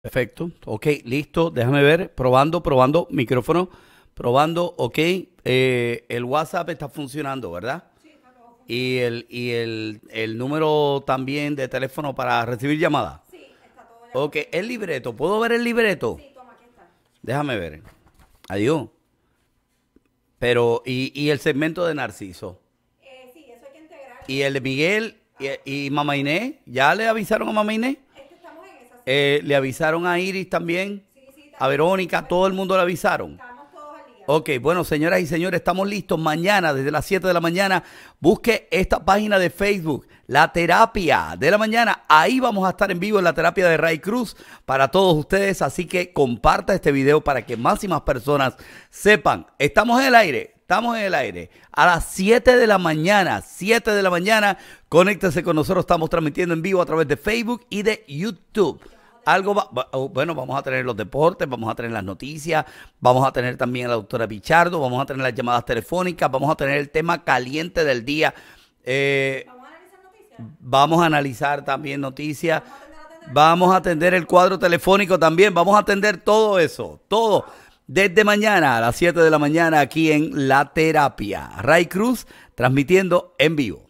Perfecto. Ok, listo. Déjame ver. Probando, probando. Micrófono. Probando. Ok. Eh, el WhatsApp está funcionando, ¿verdad? Sí, está todo Y, el, y el, número también de teléfono para recibir llamadas. Sí, está todo. Ok, el libreto. ¿Puedo ver el libreto? Sí, toma, aquí está. Déjame ver. Adiós. Pero, ¿y, y el segmento de Narciso? Eh, sí, eso hay que integrar. ¿Y el de Miguel y, y Mamá Inés? ¿Ya le avisaron a Mamá Inés? Eh, ¿Le avisaron a Iris también? A Verónica, todo el mundo le avisaron. Estamos Ok, bueno, señoras y señores, estamos listos. Mañana, desde las 7 de la mañana, busque esta página de Facebook, La Terapia de la Mañana. Ahí vamos a estar en vivo en la terapia de Ray Cruz para todos ustedes. Así que comparta este video para que más y más personas sepan. Estamos en el aire, Estamos en el aire. A las 7 de la mañana, 7 de la mañana, conéctese con nosotros. Estamos transmitiendo en vivo a través de Facebook y de YouTube algo oh, bueno, vamos a tener los deportes, vamos a tener las noticias, vamos a tener también a la doctora Pichardo, vamos a tener las llamadas telefónicas, vamos a tener el tema caliente del día. Eh, ¿Vamos, a analizar noticias? vamos a analizar también noticias. Vamos a atender el cuadro telefónico también. Vamos a atender todo eso, todo. Desde mañana a las 7 de la mañana aquí en La Terapia. Ray Cruz transmitiendo en vivo.